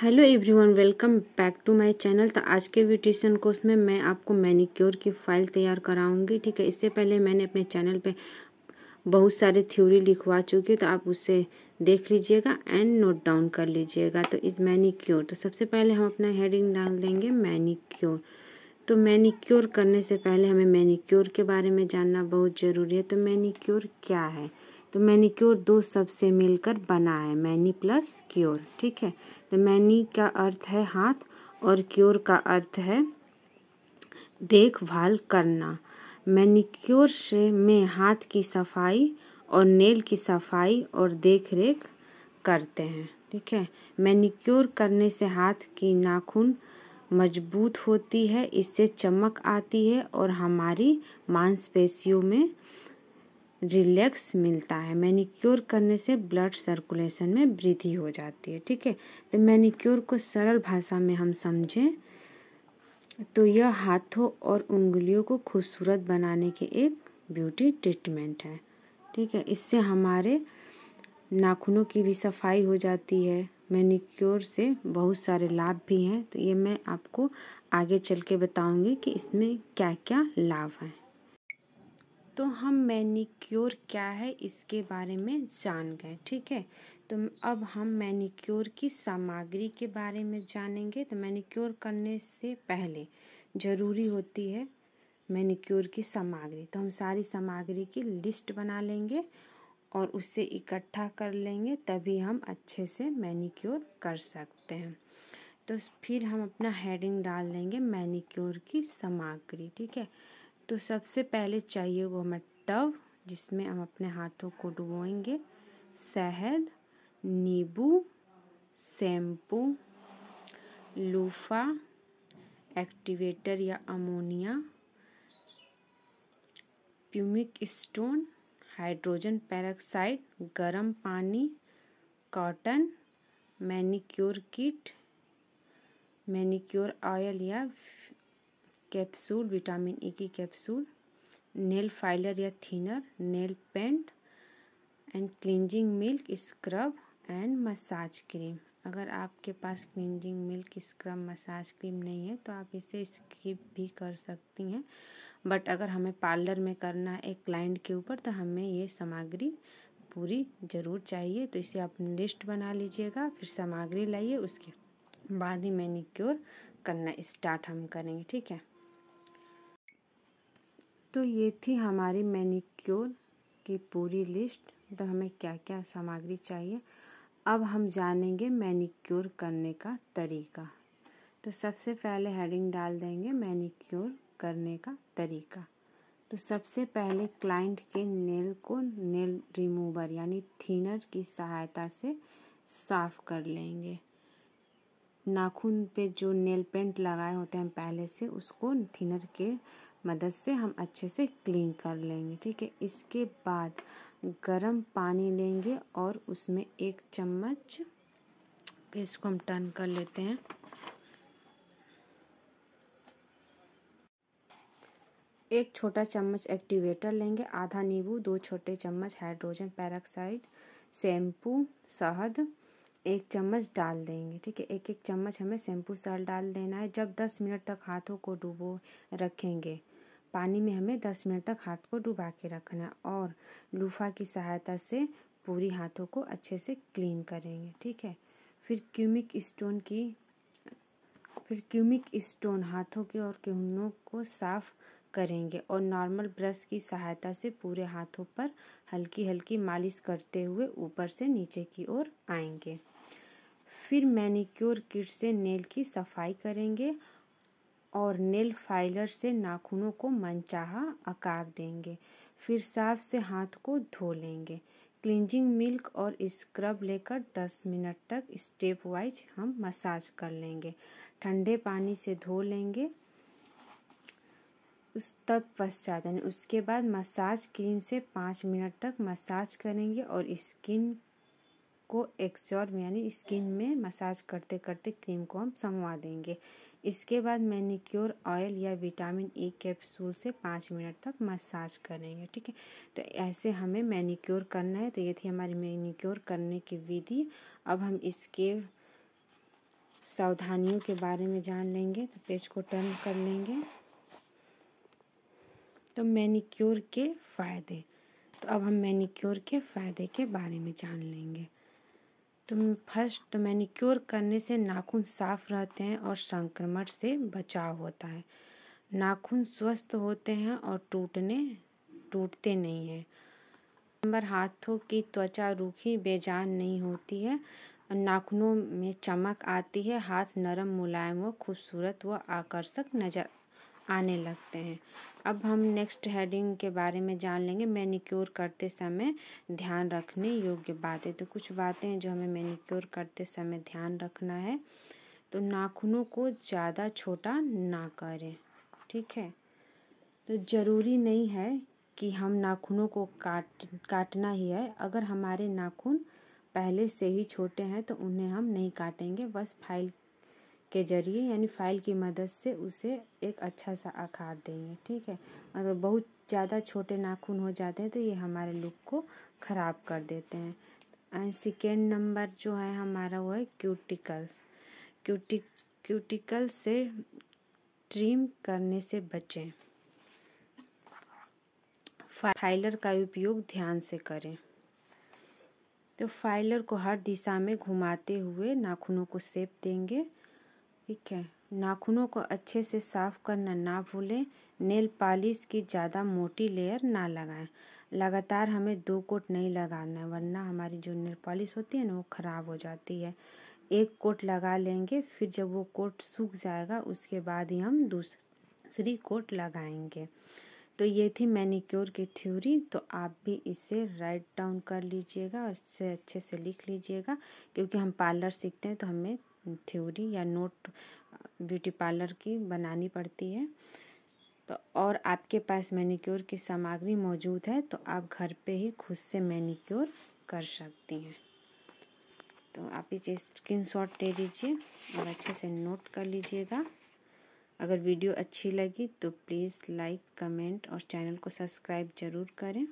hello everyone welcome back to my channel तो आज के ब्यूटिशन कोर्स में मैं आपको मैनिक्योर की फ़ाइल तैयार कराऊंगी ठीक है इससे पहले मैंने अपने चैनल पे बहुत सारे थ्योरी लिखवा चुकी हूँ तो आप उससे देख लीजिएगा एंड नोट डाउन कर लीजिएगा तो इस मैनिक्योर तो सबसे पहले हम अपना हेडिंग डाल देंगे मैनिक्योर तो मैनिक्योर करने से पहले हमें मैनिक्योर के बारे में जानना बहुत ज़रूरी है तो मैनिक्योर क्या है तो मैनीक्योर दो शब्द से मिलकर बना है मैनी प्लस क्योर ठीक है तो मैनी का अर्थ है हाथ और क्योर का अर्थ है देखभाल करना मैनीक्योर से में हाथ की सफाई और नेल की सफाई और देखरेख करते हैं ठीक है मैनीक्योर करने से हाथ की नाखून मजबूत होती है इससे चमक आती है और हमारी मांसपेशियों में रिलैक्स मिलता है मैनिक्योर करने से ब्लड सर्कुलेशन में वृद्धि हो जाती है ठीक है तो मैनिक्योर को सरल भाषा में हम समझें तो यह हाथों और उंगलियों को खूबसूरत बनाने के एक ब्यूटी ट्रीटमेंट है ठीक है इससे हमारे नाखूनों की भी सफाई हो जाती है मैनिक्योर से बहुत सारे लाभ भी हैं तो ये मैं आपको आगे चल के बताऊँगी कि इसमें क्या क्या लाभ हैं तो हम मैनीक्योर क्या है इसके बारे में जान गए ठीक है तो अब हम मैनीक्योर की सामग्री के बारे में जानेंगे तो मैनीक्योर करने से पहले ज़रूरी होती है मैनीक्योर की सामग्री तो हम सारी सामग्री की लिस्ट बना लेंगे और उसे इकट्ठा कर लेंगे तभी हम अच्छे से मैनीक्योर कर सकते हैं तो फिर हम अपना हेडिंग डाल देंगे मैनीक्योर की सामग्री ठीक है तो सबसे पहले चाहिए वो हमें टव जिसमें हम अपने हाथों को डुबोएंगे शहद नींबू शैम्पू लूफा एक्टिवेटर या ammonia pumice stone hydrogen peroxide गर्म पानी cotton manicure kit manicure oil या कैप्सूल विटामिन ई की कैप्सूल नेल फाइलर या thinner nail paint and cleansing milk scrub and massage cream अगर आपके पास cleansing milk scrub massage cream नहीं है तो आप इसे स्किप भी कर सकती हैं बट अगर हमें पार्लर में करना है एक क्लाइंट के ऊपर तो हमें ये सामग्री पूरी ज़रूर चाहिए तो इसे आप लिस्ट बना लीजिएगा फिर सामग्री लाइए उसके बाद ही मैनिक्योर करना स्टार्ट हम करेंगे ठीक है तो ये थी हमारी मैनिक्योर की पूरी लिस्ट तो हमें क्या क्या सामग्री चाहिए अब हम जानेंगे मैनिक्योर करने का तरीका तो सबसे पहले हेडिंग डाल देंगे मैनिक्योर करने का तरीका तो सबसे पहले क्लाइंट के नेल को नेल रिमूवर यानी थीनर की सहायता से साफ़ कर लेंगे नाखून पे जो नेल पेंट लगाए होते हैं पहले से उसको थिनर के मदद से हम अच्छे से क्लीन कर लेंगे ठीक है इसके बाद गरम पानी लेंगे और उसमें एक चम्मच पेस्ट को हम टर्न कर लेते हैं एक छोटा चम्मच एक्टिवेटर लेंगे आधा नींबू दो छोटे चम्मच हाइड्रोजन पैराक्साइड शैम्पू शहद एक चम्मच डाल देंगे ठीक है एक एक चम्मच हमें शैम्पू साल डाल देना है जब दस मिनट तक हाथों को डुबो रखेंगे पानी में हमें दस मिनट तक हाथ को डुबा के रखना और लूफा की सहायता से पूरी हाथों को अच्छे से क्लीन करेंगे ठीक है फिर क्यूमिक स्टोन की फिर क्यूमिक स्टोन हाथों के और केहनों को साफ करेंगे और नॉर्मल ब्रश की सहायता से पूरे हाथों पर हल्की हल्की मालिश करते हुए ऊपर से नीचे की ओर आएंगे फिर मैनिक्योर किट से नेल की सफाई करेंगे और नेल फाइलर से नाखूनों को मनचाहा आकार देंगे फिर साफ से हाथ को धो लेंगे क्लिंजिंग मिल्क और स्क्रब लेकर 10 मिनट तक स्टेप वाइज हम मसाज कर लेंगे ठंडे पानी से धो लेंगे उस तत्पश्चात यानी उसके बाद मसाज क्रीम से पाँच मिनट तक मसाज करेंगे और स्किन को एक्सजॉर्ब यानी स्किन में मसाज करते करते क्रीम को हम समवा देंगे इसके बाद मैनिक्योर ऑयल या विटामिन ई कैप्सूल से पाँच मिनट तक मसाज करेंगे ठीक है तो ऐसे हमें मैनिक्योर करना है तो ये थी हमारी मैनिक्योर करने की विधि अब हम इसके सावधानियों के बारे में जान लेंगे तो पेज को टर्न कर लेंगे तो मैनिक्योर के फ़ायदे तो अब हम मैनिक्योर के फ़ायदे के बारे में जान लेंगे तो फर्स्ट मैनिक्योर करने से नाखून साफ रहते हैं और संक्रमण से बचाव होता है नाखून स्वस्थ होते हैं और टूटने टूटते नहीं हैं नंबर हाथों की त्वचा रूखी बेजान नहीं होती है नाखूनों में चमक आती है हाथ नरम मुलायम व खूबसूरत व आकर्षक नजर आने लगते हैं अब हम नेक्स्ट हेडिंग के बारे में जान लेंगे मैनिक्योर करते समय ध्यान रखने योग्य बातें तो कुछ बातें हैं जो हमें मैनिक्योर करते समय ध्यान रखना है तो नाखूनों को ज़्यादा छोटा ना करें ठीक है तो ज़रूरी नहीं है कि हम नाखूनों को काट काटना ही है अगर हमारे नाखून पहले से ही छोटे हैं तो उन्हें हम नहीं काटेंगे बस फाइल के ज़रिए यानी फ़ाइल की मदद से उसे एक अच्छा सा आकार देंगे ठीक है अगर बहुत ज़्यादा छोटे नाखून हो जाते हैं तो ये हमारे लुक को ख़राब कर देते हैं एंड सेकेंड नंबर जो है हमारा वो है क्यूटिकल्स क्यूटिक क्यूटिकल से ट्रिम करने से बचें फाइलर का उपयोग ध्यान से करें तो फाइलर को हर दिशा में घुमाते हुए नाखूनों को सेप देंगे ठीक है नाखूनों को अच्छे से साफ करना ना भूलें नेल पॉलिश की ज़्यादा मोटी लेयर ना लगाएं लगातार हमें दो कोट नहीं लगाना है वरना हमारी जो नेल पॉलिश होती है ना वो ख़राब हो जाती है एक कोट लगा लेंगे फिर जब वो कोट सूख जाएगा उसके बाद ही हम दूसरी कोट लगाएंगे तो ये थी मैनिक्योर की थ्योरी तो आप भी इसे राइट डाउन कर लीजिएगा और इससे अच्छे से लिख लीजिएगा क्योंकि हम पार्लर सीखते हैं तो हमें थ्योरी या नोट ब्यूटी पार्लर की बनानी पड़ती है तो और आपके पास मैनिक्योर की सामग्री मौजूद है तो आप घर पे ही खुद से मैनिक्योर कर सकती हैं तो आप इसे स्क्रीन शॉट ले लीजिए और अच्छे से नोट कर लीजिएगा अगर वीडियो अच्छी लगी तो प्लीज़ लाइक कमेंट और चैनल को सब्सक्राइब ज़रूर करें